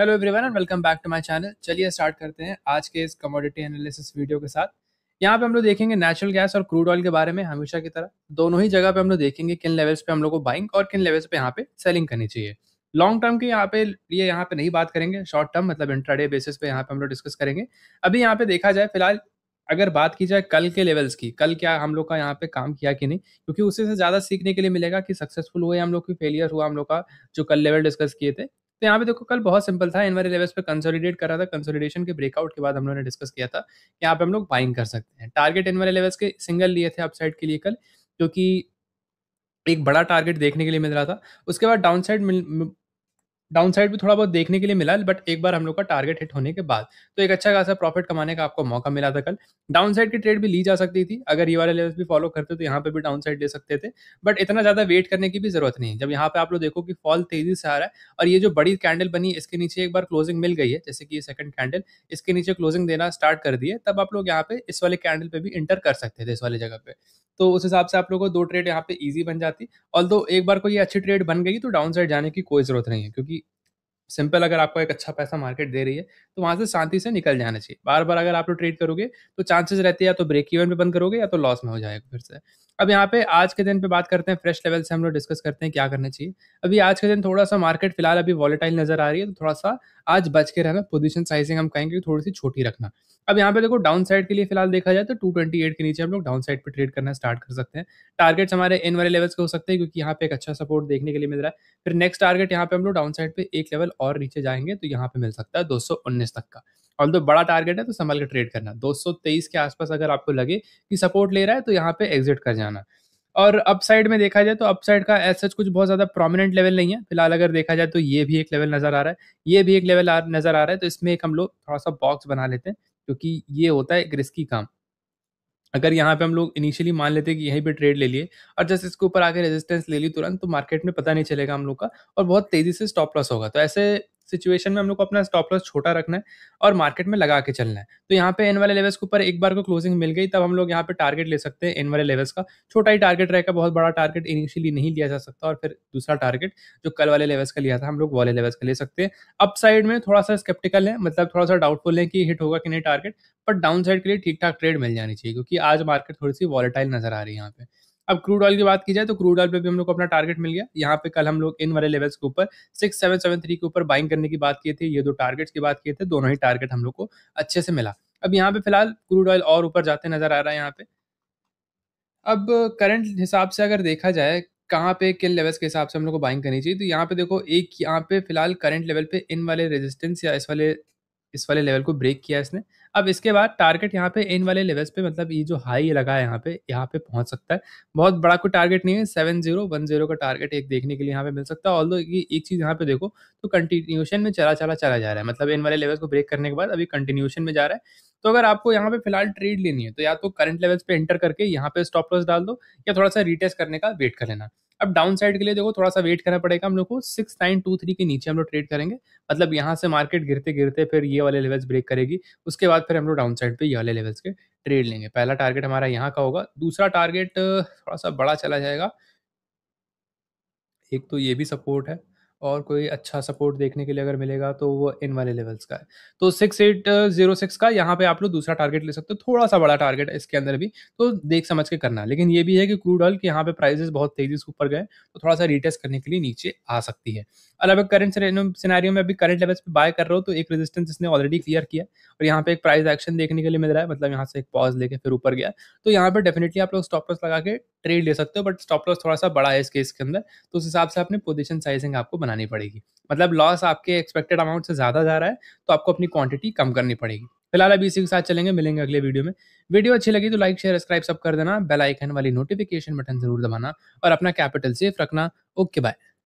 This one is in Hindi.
hello everyone and welcome back to my channel चलिए स्टार्ट करते हैं आज के इस कमोडिटी एनालिसिस वीडियो के साथ यहाँ पे हम लोग देखेंगे नेचुरल गैस और क्रूड ऑयल के बारे में हमेशा की तरह दोनों ही जगह पे हम लोग देखेंगे किन लेवल्स पे हम लोग को बाइंग और किन लेवल्स पे यहाँ पे सेलिंग करनी चाहिए लॉन्ग टर्म की यहाँ पे ये यहाँ पे नहीं बात करेंगे शॉर्ट टर्म मतलब इंट्राडे बेसिस पे यहाँ पे हम लोग डिस्कस करेंगे अभी यहाँ पे देखा जाए फिलहाल अगर बात की जाए कल के लेवल्स की कल क्या हम लोग का यहाँ पे काम किया कि नहीं क्योंकि उससे ज़्यादा सीखने के लिए मिलेगा कि सक्सेसफुल हुए हम लोग की फेलियर हुआ हम लोग का जो कल लेवल डिस्कस किए थे तो यहाँ पे देखो कल बहुत सिंपल था वाले लेवल्स पे कंसोलिडेट रहा था कंसोलिडेशन के ब्रेकआउट के बाद हम लोगों ने डिस्कस किया था कि यहाँ पे हम लोग बाइंग कर सकते हैं टारगेट इन वाले लेवल्स के सिंगल लिए थे अपसाइड के लिए कल जो एक बड़ा टारगेट देखने के लिए मिल रहा था उसके बाद डाउनसाइड डाउनसाइड भी थोड़ा बहुत देखने के लिए मिला बट एक बार हम लोग का टारगेट हिट होने के बाद तो एक अच्छा खासा प्रॉफिट कमाने का आपको मौका मिला था कल डाउनसाइड की ट्रेड भी ली जा सकती थी अगर ये वाले लेवल्स भी फॉलो करते तो यहाँ पे भी डाउनसाइड ले सकते थे बट इतना ज़्यादा वेट करने की भी जरूरत नहीं है जब यहाँ पे आप लोग देखो कि फॉल तेजी से आ रहा है और ये जो बड़ी कैंडल बनी इसके नीचे एक बार क्लोजिंग मिल गई है जैसे कि ये सेकंड कैंडल इसके नीचे क्लोजिंग देना स्टार्ट कर दिए तब आप लोग यहाँ पे इस वाले कैंडल पे भी इंटर कर सकते थे इस वाले जगह पे तो उस हिसाब से आप लोगों को दो ट्रेड यहाँ पे इजी बन जाती ऑल एक बार कोई अच्छी ट्रेड बन गई तो डाउन साइड जाने की कोई जरूरत नहीं है क्योंकि सिंपल अगर आपको एक अच्छा पैसा मार्केट दे रही है तो वहां से शांति से निकल जाना चाहिए बार बार अगर आप लोग ट्रेड करोगे तो चांसेस रहते हैं या तो ब्रेक इवन पे बंद करोगे या तो लॉस में हो जाएगा फिर से अब यहाँ पे आज के दिन पे बात करते हैं फ्रेश लेवल से हम लोग डिस्कस करते हैं क्या करना चाहिए अभी आज के दिन थोड़ा सा मार्केट फिलहाल अभी वॉलेटाइल नजर आ रही है तो थोड़ा सा आज बच के रहना पोजिशन साइजिंग हम कहेंगे थोड़ी सी छोटी रखना अब यहाँ पे देखो डाउन साइड के लिए फिलहाल देखा जाए तो टू के नीचे हम लोग डाउन साइड पर ट्रेड करना स्टार्ट कर सकते हैं टारगेट्स हमारे इन वाले लेवल्स के हो सकते हैं क्योंकि यहाँ पे एक अच्छा सपोर्ट देखने के लिए मिल रहा है फिर नेक्स्ट टारगेट यहाँ पे हम लोग डाउन साइड पर एक लेवल और नीचे जाएंगे तो यहाँ पे मिल सकता है दो तक का और तो बड़ा टारगेट है तो संभल के ट्रेड करना दो के आसपास अगर आपको लगे कि सपोर्ट ले रहा है तो यहाँ पे एग्जिट कर जाना और अपसाइड में देखा जाए तो अपसाइड का एज सच कुछ बहुत ज़्यादा प्रोमिनेंट लेवल नहीं है फिलहाल अगर देखा जाए तो ये भी एक लेवल नज़र आ रहा है ये भी एक लेवल नज़र आ रहा है तो इसमें एक हम लोग थोड़ा सा बॉक्स बना लेते हैं क्योंकि ये होता है एक रिस्की काम अगर यहाँ पे हम लोग इनिशियली मान लेते हैं कि यहीं पे ट्रेड ले लिए और जस्ट इसके ऊपर आके रेजिस्टेंस ले ली तुरंत तो मार्केट में पता नहीं चलेगा हम लोग का और बहुत तेजी से स्टॉप लॉस होगा तो ऐसे सिचुएशन में हम लोग को अपना स्टॉप लॉस छोटा रखना है और मार्केट में लगा के चलना है तो यहाँ पे एन वाले लेवल्स के ऊपर एक बार को क्लोजिंग मिल गई तब हम लोग यहाँ पे टारगेट ले सकते हैं एन वाले लेवल्स का छोटा ही टारगेट रहेगा बहुत बड़ा टारगेट इनिशियली नहीं लिया जा सकता और फिर दूसरा टारगेट जो कल वाले लेवल्स का लिया था हम लोग वाले लेवल्स का ले सकते हैं अप साइड में थोड़ा सा स्केप्टिकल है मतलब थोड़ा सा डाउटफुल है कि हिट होगा कि नहीं टारगेट बट डाउन साइड के लिए ठीक ठाक ट्रेड मिल जानी चाहिए क्योंकि आज मार्केट थोड़ी सी वॉलेटाइल नजर आ रही है यहाँ पे अब क्रूड ऑयल की बात की जाए तो क्रूड ऑयल पे भी हम लोग को अपना टारगेट मिल गया यहाँ पे कल हम लोग इन वाले लेवल्स के ऊपर सिक्स सेवन सेवन थ्री के ऊपर बाइंग करने की बात किए थे ये दो टारगेट्स की बात किए थे दोनों ही टारगेट हम लोग को अच्छे से मिला अब यहाँ पे फिलहाल क्रूड ऑयल और ऊपर जाते नजर आ रहा है यहाँ पे अब करंट हिसाब से अगर देखा जाए कहाँ पे किन लेवल्स के हिसाब से हम लोग को बाइंग करनी चाहिए तो यहाँ पे देखो एक यहाँ पे फिलहाल करंट लेवल पे इन वाले रेजिस्टेंस या इस वाले इस वाले लेवल को ब्रेक किया इसने अब इसके बाद टारगेट यहाँ पे इन वाले लेवल्स पे मतलब ये जो हाई लगा है यहाँ पे यहाँ पे पहुंच सकता है बहुत बड़ा कोई टारगेट नहीं है सेवन जीरो वन जीरो का टारगेट एक देखने के लिए यहाँ पे मिल सकता है ऑल ये एक चीज़ यहाँ पे देखो तो कंटिन्यूशन में चला चला चला जा रहा है मतलब इन वाले लेवल्स को ब्रेक करने के बाद अभी कंटिन्यूशन में जा रहा है तो अगर आपको यहाँ पे फिलहाल ट्रेड लेनी है तो या तो करंट लेवल्स पे एंटर करके यहाँ पे स्टॉप लॉस डाल दो या थोड़ा सा रिटेस्ट करने का वेट कर लेना अब डाउन साइड के लिए देखो थोड़ा सा वेट करना पड़ेगा हम लोग को सिक्स नाइन टू थ्री के नीचे हम लोग ट्रेड करेंगे मतलब यहाँ से मार्केट गिरते गिरते फिर ये वाले लेवल्स ब्रेक करेगी उसके बाद फिर हम लोग डाउन साइड पर ये वाले लेवल्स के ट्रेड लेंगे पहला टारगेट हमारा यहाँ का होगा दूसरा टारगेट थोड़ा सा बड़ा चला जाएगा एक तो ये भी सपोर्ट है और कोई अच्छा सपोर्ट देखने के लिए अगर मिलेगा तो वो इन वाले लेवल्स का है तो सिक्स एट जीरो सिक्स का यहाँ पे आप लोग दूसरा टारगेट ले सकते हो थोड़ा सा बड़ा टारगेट है इसके अंदर भी तो देख समझ के करना लेकिन ये भी है कि क्रूड ऑयल के यहाँ पे प्राइजेस बहुत तेजी से ऊपर गए तो थोड़ा सा रिटेस्ट करने के लिए नीचे आ सकती है अलग करंट सिनारियों में अभी करंट लेवल्स पे बाय कर रहे हो तो एक रेजिस्टेंस इसने ऑलरेडी क्लियर किया और यहाँ पे एक प्राइस एक्शन देखने के लिए मिल रहा है मतलब यहाँ से एक पॉज लेके फिर ऊपर गया तो यहाँ पर डेफिनेटली आप लोग स्टॉप लॉस लगा के ट्रेड ले सकते हो बट स्टॉप लॉस थोड़ा सा बड़ा है इस केस के अंदर तो उस हिसाब से अपनी पोजीशन साइजिंग आपको बनानी पड़ेगी मतलब लॉस आपके एक्सपेक्टेड अमाउंट से ज़्यादा जा रहा है तो आपको अपनी क्वांटिटी कम करनी पड़ेगी फिलहाल अभी इसी के साथ चलेंगे मिलेंगे अगले वीडियो में वीडियो अच्छी लगी तो लाइक शेयर सब्सक्राइब सब कर देना बेल आइकन वाली नोटिफिकेशन बटन जरूर दबाना और अपना कैपिटल सेफ रखना ओके बाय